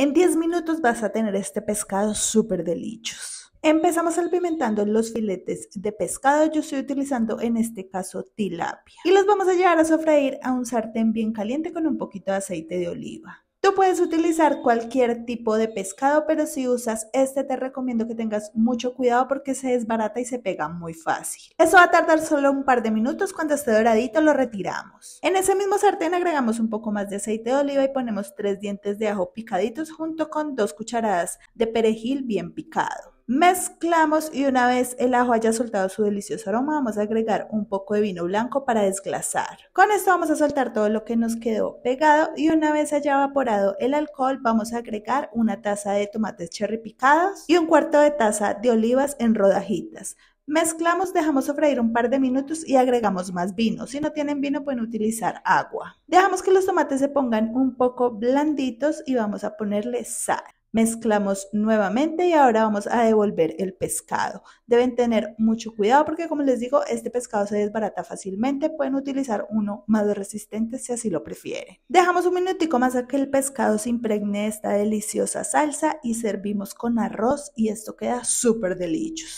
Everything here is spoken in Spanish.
En 10 minutos vas a tener este pescado súper delicioso. Empezamos salpimentando los filetes de pescado. Yo estoy utilizando en este caso tilapia. Y los vamos a llevar a sofreír a un sartén bien caliente con un poquito de aceite de oliva puedes utilizar cualquier tipo de pescado, pero si usas este te recomiendo que tengas mucho cuidado porque se desbarata y se pega muy fácil. Eso va a tardar solo un par de minutos, cuando esté doradito lo retiramos. En ese mismo sartén agregamos un poco más de aceite de oliva y ponemos tres dientes de ajo picaditos junto con dos cucharadas de perejil bien picado. Mezclamos y una vez el ajo haya soltado su delicioso aroma, vamos a agregar un poco de vino blanco para desglasar. Con esto vamos a soltar todo lo que nos quedó pegado y una vez haya evaporado el alcohol, vamos a agregar una taza de tomates cherry picados y un cuarto de taza de olivas en rodajitas. Mezclamos, dejamos sofreír un par de minutos y agregamos más vino. Si no tienen vino pueden utilizar agua. Dejamos que los tomates se pongan un poco blanditos y vamos a ponerle sal. Mezclamos nuevamente y ahora vamos a devolver el pescado. Deben tener mucho cuidado porque como les digo, este pescado se desbarata fácilmente. Pueden utilizar uno más resistente si así lo prefieren. Dejamos un minutico más a que el pescado se impregne esta deliciosa salsa y servimos con arroz y esto queda súper delicioso.